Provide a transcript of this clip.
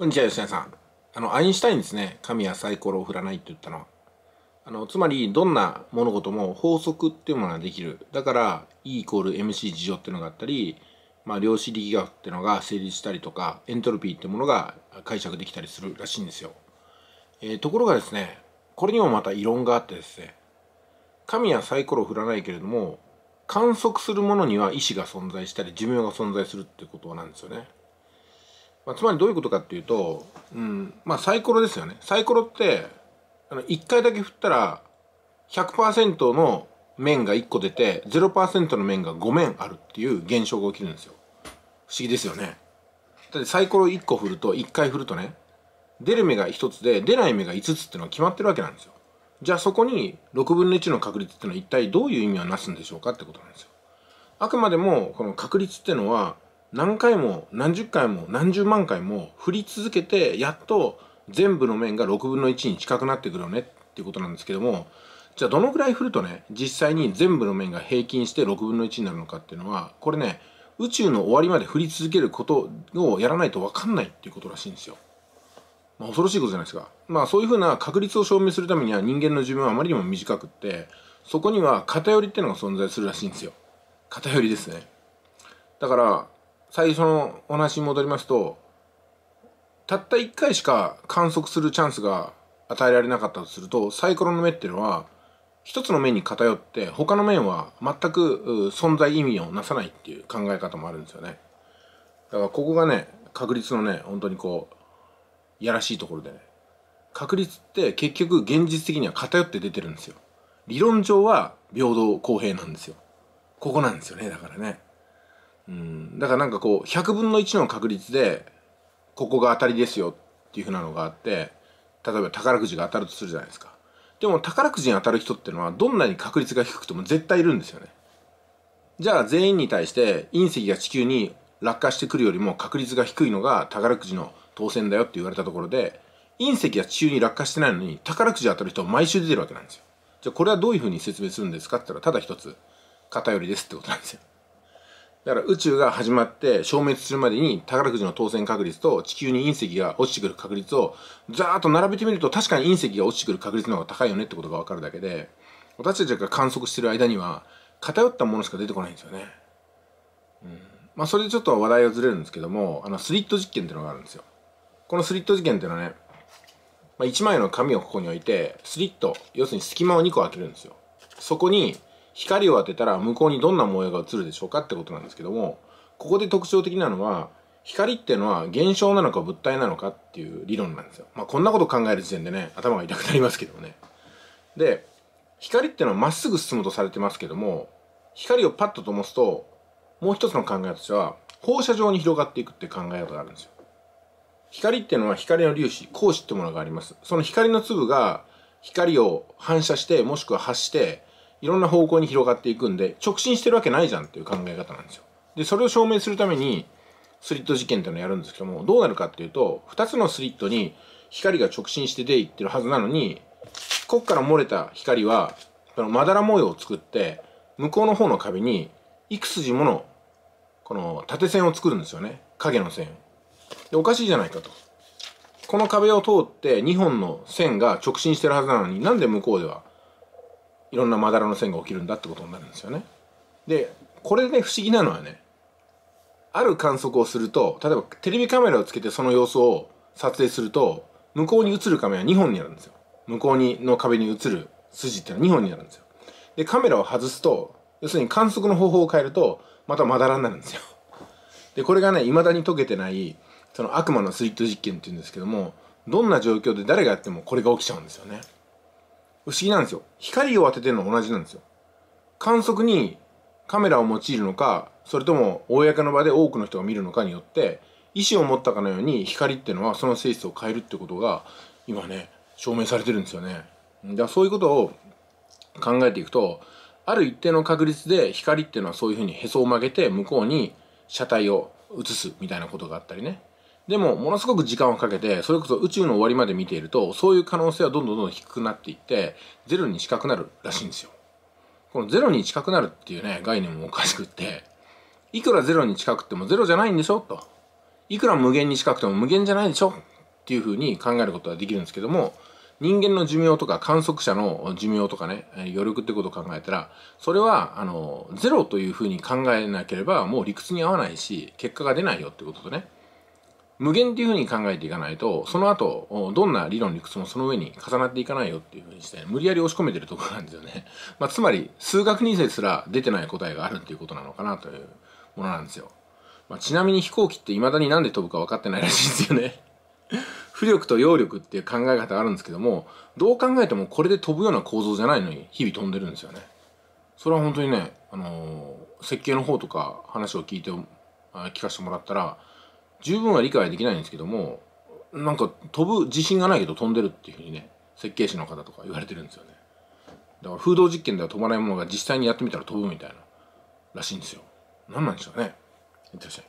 こんにちは、吉田さん。あの、アインシュタインですね。神はサイコロを振らないって言ったのは。あの、つまり、どんな物事も法則っていうものができる。だから、E イコール MC 事情っていうのがあったり、まあ、量子力学っていうのが成立したりとか、エントロピーってものが解釈できたりするらしいんですよ。えー、ところがですね、これにもまた異論があってですね、神はサイコロを振らないけれども、観測するものには意志が存在したり寿命が存在するってことなんですよね。まあ、つまりどういうことかっていうと、うんまあ、サイコロですよねサイコロってあの1回だけ振ったら100%の面が1個出て0%の面が5面あるっていう現象が起きるんですよ不思議ですよねだってサイコロ1個振ると1回振るとね出る目が1つで出ない目が5つっていうのは決まってるわけなんですよじゃあそこに6分の1の確率っていうのは一体どういう意味をなすんでしょうかってことなんですよあくまでもこの確率っていうのは何回も何十回も何十万回も振り続けてやっと全部の面が6分の1に近くなってくるよねっていうことなんですけどもじゃあどのぐらい振るとね実際に全部の面が平均して6分の1になるのかっていうのはこれね宇宙の終わりまで振り続けることをやらないと分かんないっていうことらしいんですよ。まあ、恐ろしいことじゃないですか。まあそういうふうな確率を証明するためには人間の寿命はあまりにも短くってそこには偏りっていうのが存在するらしいんですよ。偏りですね。だから最初のお話に戻りますとたった1回しか観測するチャンスが与えられなかったとするとサイコロの目っていうのは一つの面に偏って他の面は全く存在意味をなさないっていう考え方もあるんですよねだからここがね確率のね本当にこうやらしいところでね確率って結局現実的には偏って出てるんですよ理論上は平等公平なんですよここなんですよねだからねうんだからなんかこう100分の1の確率でここが当たりですよっていうふうなのがあって例えば宝くじが当たるとするじゃないですかでも宝くじに当たる人ってのはどんなに確率が低くても絶対いるんですよねじゃあ全員に対して隕石が地球に落下してくるよりも確率が低いのが宝くじの当選だよって言われたところで隕石が地球に落下してないのに宝くじ当たる人は毎週出てるわけなんですよじゃあこれはどういうふうに説明するんですかって言ったらただ一つ偏りですってことなんですよだから宇宙が始まって消滅するまでに宝くじの当選確率と地球に隕石が落ちてくる確率をざーっと並べてみると確かに隕石が落ちてくる確率の方が高いよねってことがわかるだけで私たちが観測してる間には偏ったものしか出てこないんですよね。うん、まあそれでちょっと話題がずれるんですけどもあのスリット実験っていうのがあるんですよ。このスリット実験っていうのはね、まあ、1枚の紙をここに置いてスリット要するに隙間を2個開けるんですよ。そこに光を当てたら向こうにどんな模様が映るでしょうかってことなんですけどもここで特徴的なのは光っていうのは現象なのか物体なのかっていう理論なんですよ。まあ、こんなこと考える時点でね頭が痛くなりますけどね。で光っていうのはまっすぐ進むとされてますけども光をパッと灯すともう一つの考えとしては放射状に広がっていくって考え方があるんですよ。光っていうのは光の粒子光子ってものがあります。その光の粒が光を反射してもしくは発していろんな方向に広がっていくんで直進してるわけないじゃんっていう考え方なんですよでそれを証明するためにスリット事件っていうのをやるんですけどもどうなるかっていうと2つのスリットに光が直進して出いってるはずなのにここから漏れた光はのまだら模様を作って向こうの方の壁に幾筋ものこの縦線を作るんですよね影の線でおかしいじゃないかとこの壁を通って2本の線が直進してるはずなのになんで向こうではいろんなまだらの線が起きるんだってことになるんですよね。でこれね不思議なのはねある観測をすると例えばテレビカメラをつけてその様子を撮影すると向こうに映るカメラ2本になるんですよ。向こうにの壁に映る筋っていうのは2本になるんですよ。でカメラを外すと要するに観測の方法を変えるとまたまだらになるんですよ。でこれがね未だに解けてないその悪魔のスリット実験っていうんですけどもどんな状況で誰がやってもこれが起きちゃうんですよね。不思議なんですよ。光を当ててるの同じなんですよ。観測にカメラを用いるのか、それとも公の場で多くの人が見るのかによって、意思を持ったかのように光っていうのはその性質を変えるってことが、今ね、証明されてるんですよね。だからそういうことを考えていくと、ある一定の確率で光っていうのはそういうふうにへそを曲げて向こうに車体を映すみたいなことがあったりね。でも、ものすごく時間をかけて、それこそ宇宙の終わりまで見ていると、そういう可能性はどんどんどんどん低くなっていって、ゼロに近くなるらしいんですよ。このゼロに近くなるっていうね、概念もおかしくって、いくらゼロに近くってもゼロじゃないんでしょと。いくら無限に近くても無限じゃないでしょっていうふうに考えることはできるんですけども、人間の寿命とか観測者の寿命とかね、余力ってことを考えたら、それは、あの、ゼロというふうに考えなければ、もう理屈に合わないし、結果が出ないよってこととね。無限っていうふうに考えていかないと、その後、どんな理論理屈もその上に重なっていかないよっていうふうにして、無理やり押し込めてるところなんですよね。まあ、つまり、数学人生すら出てない答えがあるっていうことなのかなというものなんですよ。まあ、ちなみに飛行機って未だになんで飛ぶか分かってないらしいんですよね。浮力と揚力っていう考え方があるんですけども、どう考えてもこれで飛ぶような構造じゃないのに日々飛んでるんですよね。それは本当にね、あのー、設計の方とか話を聞いて、聞かせてもらったら、十分は理解できないんですけどもなんか飛ぶ自信がないけど飛んでるっていうふうにね設計士の方とか言われてるんですよねだから風洞実験では飛ばないものが実際にやってみたら飛ぶみたいならしいんですよ何なんでしょうねいってらっしゃい